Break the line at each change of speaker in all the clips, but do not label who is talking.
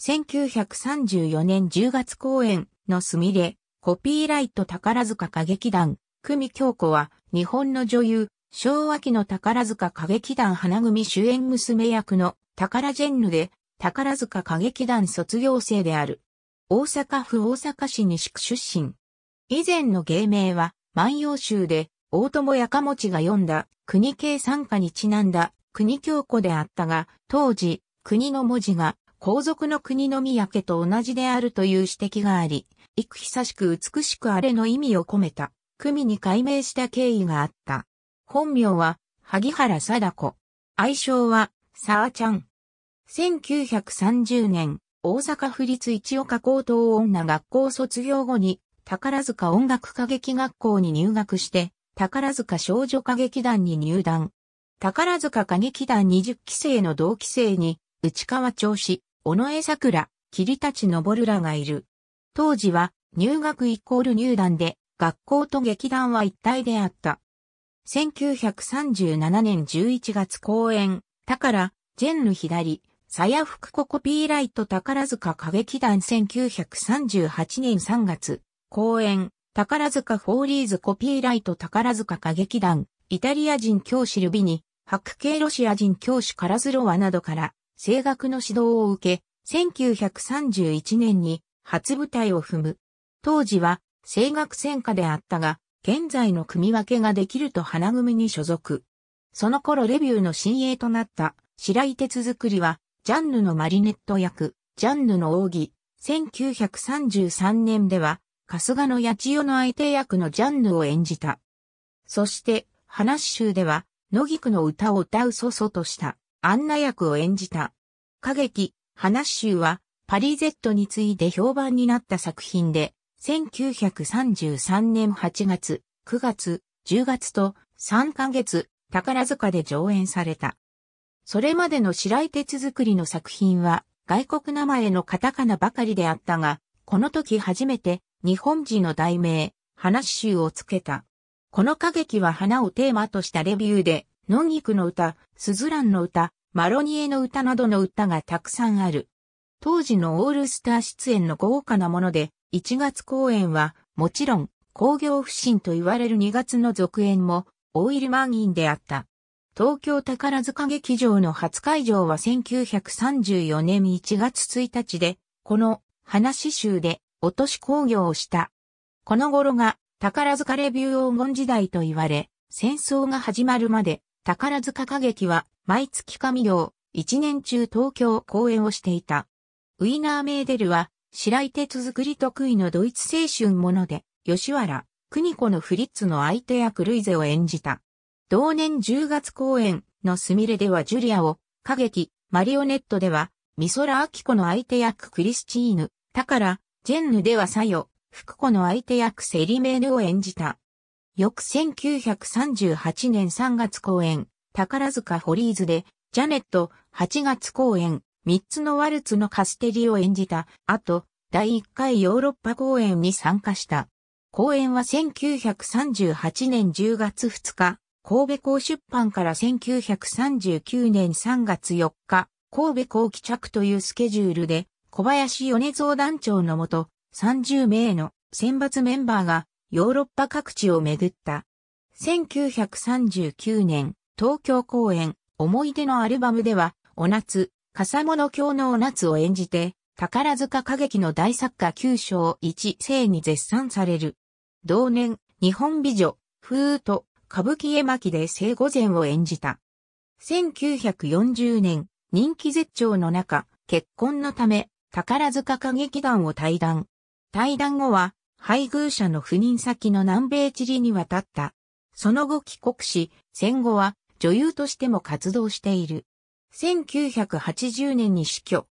1934年10月公演のすみれ、コピーライト宝塚歌劇団、久美京子は、日本の女優、昭和期の宝塚歌劇団花組主演娘役の宝ジェンヌで、宝塚歌劇団卒業生である。大阪府大阪市西区出身。以前の芸名は、万葉集で、大友やかもちが読んだ、国系参加にちなんだ、国京子であったが、当時、国の文字が皇族の国の宮家と同じであるという指摘があり、幾久しく美しくあれの意味を込めた、組に改名した経緯があった。本名は、萩原貞子。愛称は、沢ちゃん。1930年、大阪府立一岡高等女学校卒業後に、宝塚音楽歌劇学校に入学して、宝塚少女歌劇団に入団。宝塚歌劇団20期生の同期生に、内川調子、尾上桜、霧立の昇るらがいる。当時は入学イコール入団で、学校と劇団は一体であった。1937年11月公演、宝、ジェンヌ左、鞘福子コピーライト宝塚歌劇団1938年3月、公演、宝塚フォーリーズコピーライト宝塚歌劇団、イタリア人教師ルビニ、白系ロシア人教師カラズロワなどから、声楽の指導を受け、1931年に初舞台を踏む。当時は声楽戦科であったが、現在の組分けができると花組に所属。その頃レビューの新鋭となった白井哲作りは、ジャンヌのマリネット役、ジャンヌの奥義、1933年では、春日の八千代の相手役のジャンヌを演じた。そして、話集では、野菊の歌を歌う祖祖とした。アンナ役を演じた。歌劇、話集は、パリゼットに次いで評判になった作品で、1933年8月、9月、10月と3ヶ月、宝塚で上演された。それまでの白井鉄作りの作品は、外国名前のカタカナばかりであったが、この時初めて、日本人の題名、話集をつけた。この歌劇は花をテーマとしたレビューで、野菊の歌、スズランの歌、マロニエの歌などの歌がたくさんある。当時のオールスター出演の豪華なもので、1月公演は、もちろん、工業不振と言われる2月の続演も、大入り満員であった。東京宝塚劇場の初会場は1934年1月1日で、この話集で落とし工業をした。この頃が宝塚レビュー黄金時代と言われ、戦争が始まるまで宝塚歌劇は毎月上業、一年中東京公演をしていた。ウィナーメーデルは、白井鉄作り得意のドイツ青春もので、吉原、国子のフリッツの相手役ルイゼを演じた。同年10月公演のスミレではジュリアを、歌劇、マリオネットでは、ミソラ・アキコの相手役クリスチーヌ、タカラ、ジェンヌではサヨ、福子の相手役セリメーヌを演じた。翌1938年3月公演、宝塚ホリーズで、ジャネット8月公演、3つのワルツのカステリを演じた後、第1回ヨーロッパ公演に参加した。公演は1938年10月2日、神戸港出版から1939年3月4日、神戸港帰着というスケジュールで、小林米蔵団長のもと、30名の選抜メンバーがヨーロッパ各地を巡った。1939年、東京公演、思い出のアルバムでは、お夏、笠物京のお夏を演じて、宝塚歌劇の大作家九章一世に絶賛される。同年、日本美女、風と歌舞伎絵巻で聖午前を演じた。1940年、人気絶頂の中、結婚のため、宝塚歌劇団を退団。退団後は、配偶者の赴任先の南米チリに渡った。その後帰国し、戦後は女優としても活動している。1980年に死去。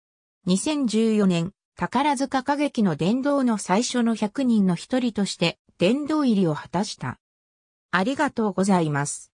2014年、宝塚歌劇の殿堂の最初の100人の一人として殿堂入りを果たした。ありがとうございます。